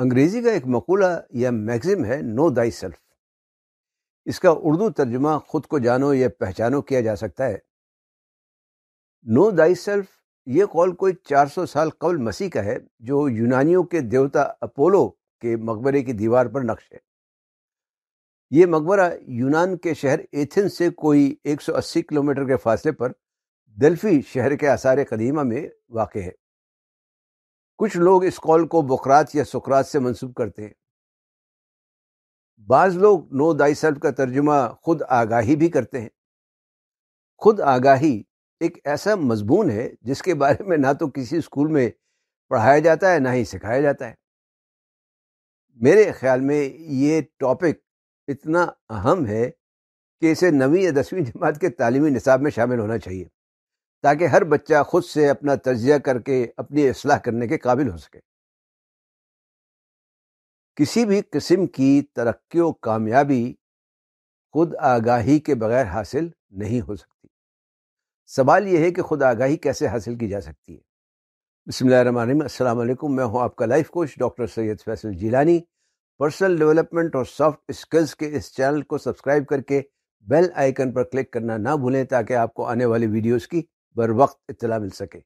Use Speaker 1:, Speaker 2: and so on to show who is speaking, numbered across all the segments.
Speaker 1: अंग्रेजी का एक मकूला या मैगजिम है नो दाई सेल्फ इसका उर्दू तर्जुमा खुद को जानो या पहचानो किया जा सकता है नो दाई सेल्फ ये कौल कोई 400 साल कबल मसीह का है जो यूनानियों के देवता अपोलो के मकबरे की दीवार पर नक्श है ये मकबरा यूनान के शहर एथिन से कोई 180 किलोमीटर के फासले पर डेल्फी शहर के आसार कदीमा में वाक़ है कुछ लोग इस कॉल को बकरात या सुकरात से मनसूब करते हैं बाज़ लोग नो दाई सेल्फ का तर्जुमा खुद आगाही भी करते हैं खुद आगाही एक ऐसा मजमून है जिसके बारे में ना तो किसी स्कूल में पढ़ाया जाता है ना ही सिखाया जाता है मेरे ख्याल में ये टॉपिक इतना अहम है कि इसे नवीं या दसवीं जमात के तालीमी निसाब में शामिल होना चाहिए ताकि हर बच्चा खुद से अपना तजिया करके अपनी असलाह करने के काबिल हो सके किसी भी किस्म की तरक् व कामयाबी खुद आगाही के बगैर हासिल नहीं हो सकती सवाल यह है कि खुद आगाही कैसे हासिल की जा सकती है बसमीम अल्लाम मैं हूँ आपका life coach doctor Syed Faisal Jilani personal development और सॉफ्ट स्किल्स के इस चैनल को सब्सक्राइब करके बेल आइकन पर क्लिक करना ना भूलें ताकि आपको आने वाली वीडियोस की बर वक्त इतला मिल सके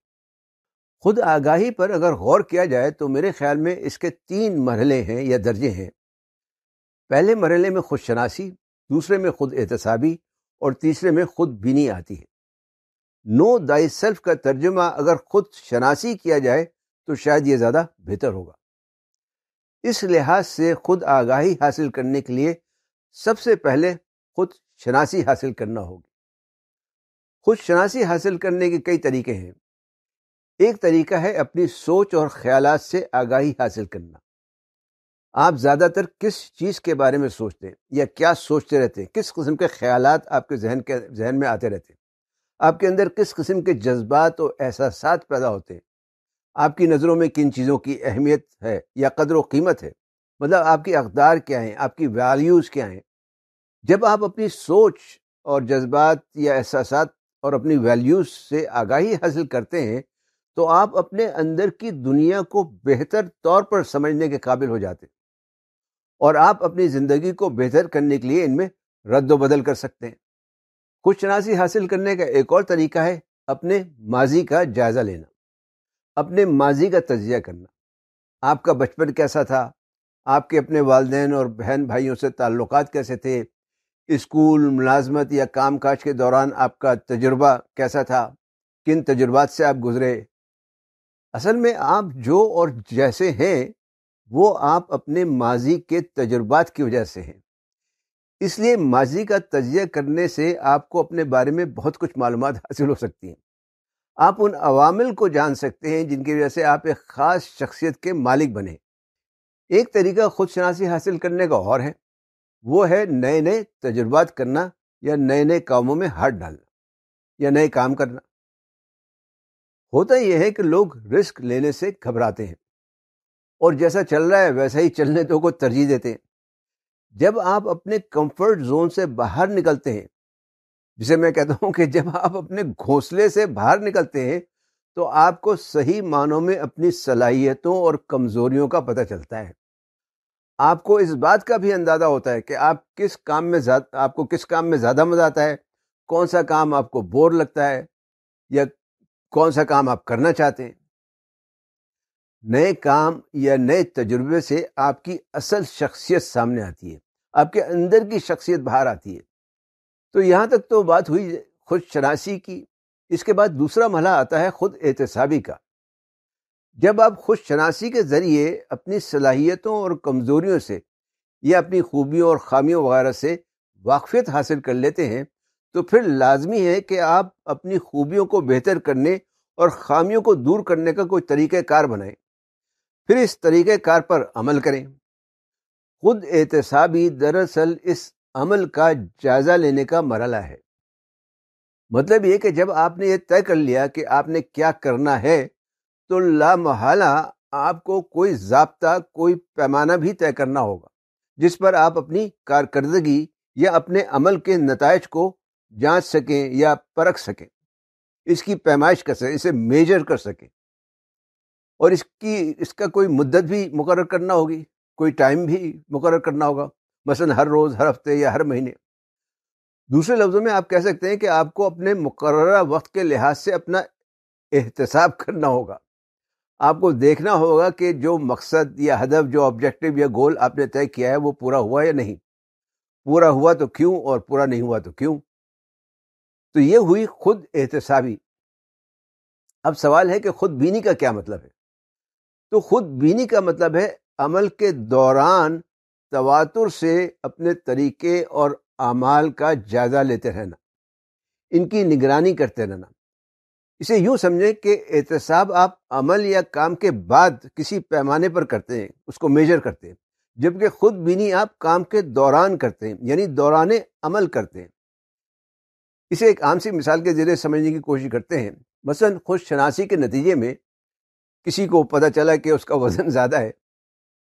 Speaker 1: खुद आगाही पर अगर गौर किया जाए तो मेरे ख्याल में इसके तीन मरहले हैं या दर्जे हैं पहले मरहले में खुद शनासी दूसरे में खुद एहतसाबी और तीसरे में खुद बीनी आती है नो दाई सेल्फ का तर्जुमा अगर खुद शनासी किया जाए तो शायद ये ज़्यादा बेहतर होगा इस लिहाज से खुद आगाही हासिल करने के लिए सबसे पहले खुद शनासी हासिल करना होगी खुद शनासी हासिल करने के कई तरीके हैं एक तरीका है अपनी सोच और ख्याल से आगाही हासिल करना आप ज़्यादातर किस चीज़ के बारे में सोचते हैं या क्या सोचते रहते हैं किस किस्म के ख्याल आपके जहन के जहन में आते रहते हैं आपके अंदर किस किस्म के जज्बात और एहसास पैदा होते हैं आपकी नज़रों में किन चीज़ों की अहमियत है या कदर व है मतलब आपकी अकदार क्या हैं आपकी वैल्यूज़ क्या हैं जब आप अपनी सोच और जज्बात या एहसास और अपनी वैल्यूज से आगाही हासिल करते हैं तो आप अपने अंदर की दुनिया को बेहतर तौर पर समझने के काबिल हो जाते हैं और आप अपनी ज़िंदगी को बेहतर करने के लिए इनमें रद्दोबदल कर सकते हैं कुछ खुशनासी हासिल करने का एक और तरीका है अपने माजी का जायज़ा लेना अपने माजी का तजिया करना आपका बचपन कैसा था आपके अपने वालदेन और बहन भाइयों से ताल्लुकात कैसे थे स्कूल मुलाजमत या काम काज के दौरान आपका तजुर्बा कैसा था किन तजुर्बात से आप गुजरे असल में आप जो और जैसे हैं वो आप अपने माजी के तजुर्बात की वजह से हैं इसलिए माजी का तजिया करने से आपको अपने बारे में बहुत कुछ मालूम हासिल हो सकती हैं आप उन अवामिल को जान सकते हैं जिनकी वजह से आप एक ख़ास शख्सियत के मालिक बने एक तरीका खुद शनासी हासिल करने का और है वो है नए नए तजुर्बात करना या नए नए कामों में हाथ डालना या नए काम करना होता यह है कि लोग रिस्क लेने से घबराते हैं और जैसा चल रहा है वैसा ही चलने तो को तरजीह देते हैं जब आप अपने कंफर्ट जोन से बाहर निकलते हैं जिसे मैं कहता हूं कि जब आप अपने घोंसले से बाहर निकलते हैं तो आपको सही मानों में अपनी सलाहियतों और कमजोरियों का पता चलता है आपको इस बात का भी अंदाज़ा होता है कि आप किस काम में आपको किस काम में ज़्यादा मज़ा आता है कौन सा काम आपको बोर लगता है या कौन सा काम आप करना चाहते हैं नए काम या नए तजुर्बे से आपकी असल शख्सियत सामने आती है आपके अंदर की शख्सियत बाहर आती है तो यहाँ तक तो बात हुई खुद शनासी की इसके बाद दूसरा मल्ला आता है खुद एहतसाबी का जब आप खुश शनासी के ज़रिए अपनी सलाहियतों और कमज़ोरीों से या अपनी खूबियों और खामियों वगैरह से वाकफियत हासिल कर लेते हैं तो फिर लाजमी है कि आप अपनी खूबियों को बेहतर करने और खामियों को दूर करने का कोई तरीक़ाकार बनाएं फिर इस तरीक़ाकार पर अमल करें खुद एहतसाबी दरअसल इस अमल का जायज़ा लेने का मरला है मतलब ये कि जब आपने ये तय कर लिया कि आपने क्या करना है तो लामहला आपको कोई जबता कोई पैमाना भी तय करना होगा जिस पर आप अपनी कारकर्दगी या अपने अमल के नतज को जांच सकें या परख सकें इसकी पैमाइश कर सकें इसे मेजर कर सकें और इसकी इसका कोई मुद्दत भी मुकर करना होगी कोई टाइम भी मुकर करना होगा मसलन हर रोज़ हर हफ्ते या हर महीने दूसरे लफ्ज़ों में आप कह सकते हैं कि आपको अपने मुकर वक्त के लिहाज से अपना एहतसाब करना होगा आपको देखना होगा कि जो मकसद या हदफ जो ऑब्जेक्टिव या गोल आपने तय किया है वो पूरा हुआ या नहीं पूरा हुआ तो क्यों और पूरा नहीं हुआ तो क्यों तो ये हुई खुद एहतसाबी अब सवाल है कि खुद बीनी का क्या मतलब है तो खुद बीनी का मतलब है अमल के दौरान तवातुर से अपने तरीके और अमाल का जायजा लेते रहना इनकी निगरानी करते रहना इसे यूं समझें कि एहतसाब आप अमल या काम के बाद किसी पैमाने पर करते हैं उसको मेजर करते हैं जबकि खुद बीनी आप काम के दौरान करते हैं यानी दौरान अमल करते हैं इसे एक आम सी मिसाल के जरिए समझने की कोशिश करते हैं मसलन खुश शनासी के नतीजे में किसी को पता चला कि उसका वज़न ज़्यादा है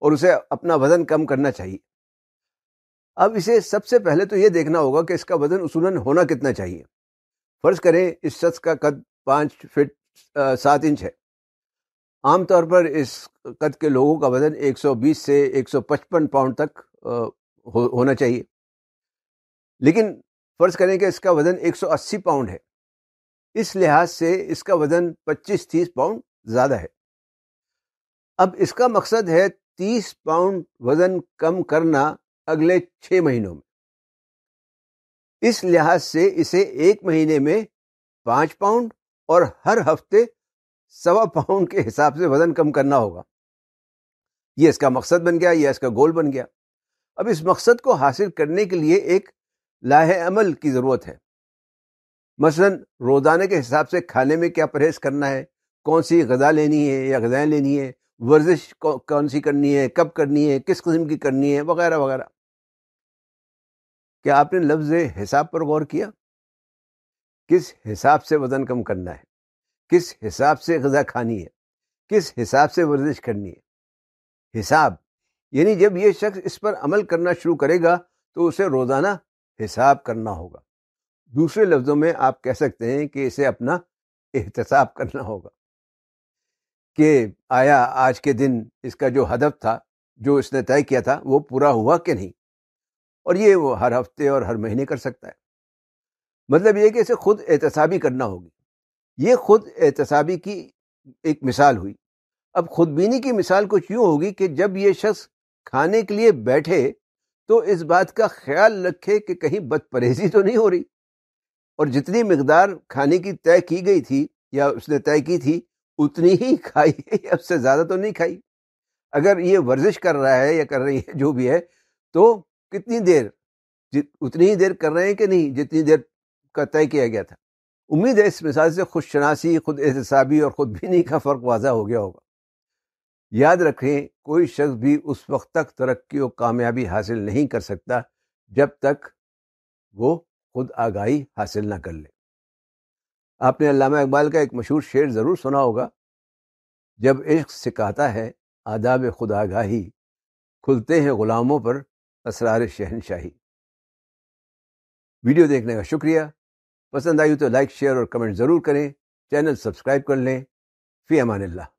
Speaker 1: और उसे अपना वज़न कम करना चाहिए अब इसे सबसे पहले तो ये देखना होगा कि इसका वज़न उसूलन होना कितना चाहिए फ़र्ज़ करें इस शख्स का कद पाँच फिट सात इंच है आमतौर पर इस कद के लोगों का वजन 120 से 155 पाउंड तक हो, होना चाहिए लेकिन फर्ज करें कि इसका वजन 180 पाउंड है इस लिहाज से इसका वजन 25-30 पाउंड ज़्यादा है अब इसका मकसद है 30 पाउंड वजन कम करना अगले छः महीनों में इस लिहाज से इसे एक महीने में पाँच पाउंड और हर हफ्ते सवा पाउंड के हिसाब से वजन कम करना होगा ये इसका मकसद बन गया या इसका गोल बन गया अब इस मकसद को हासिल करने के लिए एक लाह अमल की ज़रूरत है मसलन रोज़ाना के हिसाब से खाने में क्या परहेज करना है कौन सी गज़ा लेनी है या गजाएं लेनी है वर्जिश कौन सी करनी है कब करनी है किस किस्म की करनी है वगैरह वगैरह क्या आपने लफ्ज़ हिसाब पर गौर किया किस हिसाब से वज़न कम करना है किस हिसाब से गज़ा खानी है किस हिसाब से वर्जिश करनी है हिसाब यानी जब ये शख्स इस पर अमल करना शुरू करेगा तो उसे रोज़ाना हिसाब करना होगा दूसरे लफ्ज़ों में आप कह सकते हैं कि इसे अपना एहतसाब करना होगा कि आया आज के दिन इसका जो हदफ था जो इसने तय किया था वो पूरा हुआ कि नहीं और ये वो हर हफ्ते और हर महीने कर सकता है मतलब ये कि इसे खुद एहतसाबी करना होगी ये खुद एहतसाबी की एक मिसाल हुई अब खुदबीनी की मिसाल कुछ यूँ होगी कि जब ये शख्स खाने के लिए बैठे तो इस बात का ख्याल रखे कि कहीं बद परहेजी तो नहीं हो रही और जितनी मकदार खाने की तय की गई थी या उसने तय की थी उतनी ही खाई अब से ज़्यादा तो नहीं खाई अगर ये वर्जिश कर रहा है या कर रही है जो भी है तो कितनी देर उतनी ही देर कर रहे हैं कि नहीं जितनी देर का तय किया गया था उम्मीद है इस मिसाल से खुद शनासी खुद एहतसाबी और खुद बीनी का फ़र्क वाजा हो गया होगा याद रखें कोई शख्स भी उस वक्त तक तरक्की और कामयाबी हासिल नहीं कर सकता जब तक वो खुद आगाही हासिल ना कर ले आपने अलामा इकबाल का एक मशहूर शेर ज़रूर सुना होगा जब इश्क सिखाता है आदाब खुद आगाही खुलते हैं ग़ुलामों पर असरार शहनशाही वीडियो देखने का शुक्रिया पसंद आई तो लाइक शेयर और कमेंट ज़रूर करें चैनल सब्सक्राइब कर लें फ़ी अमान ला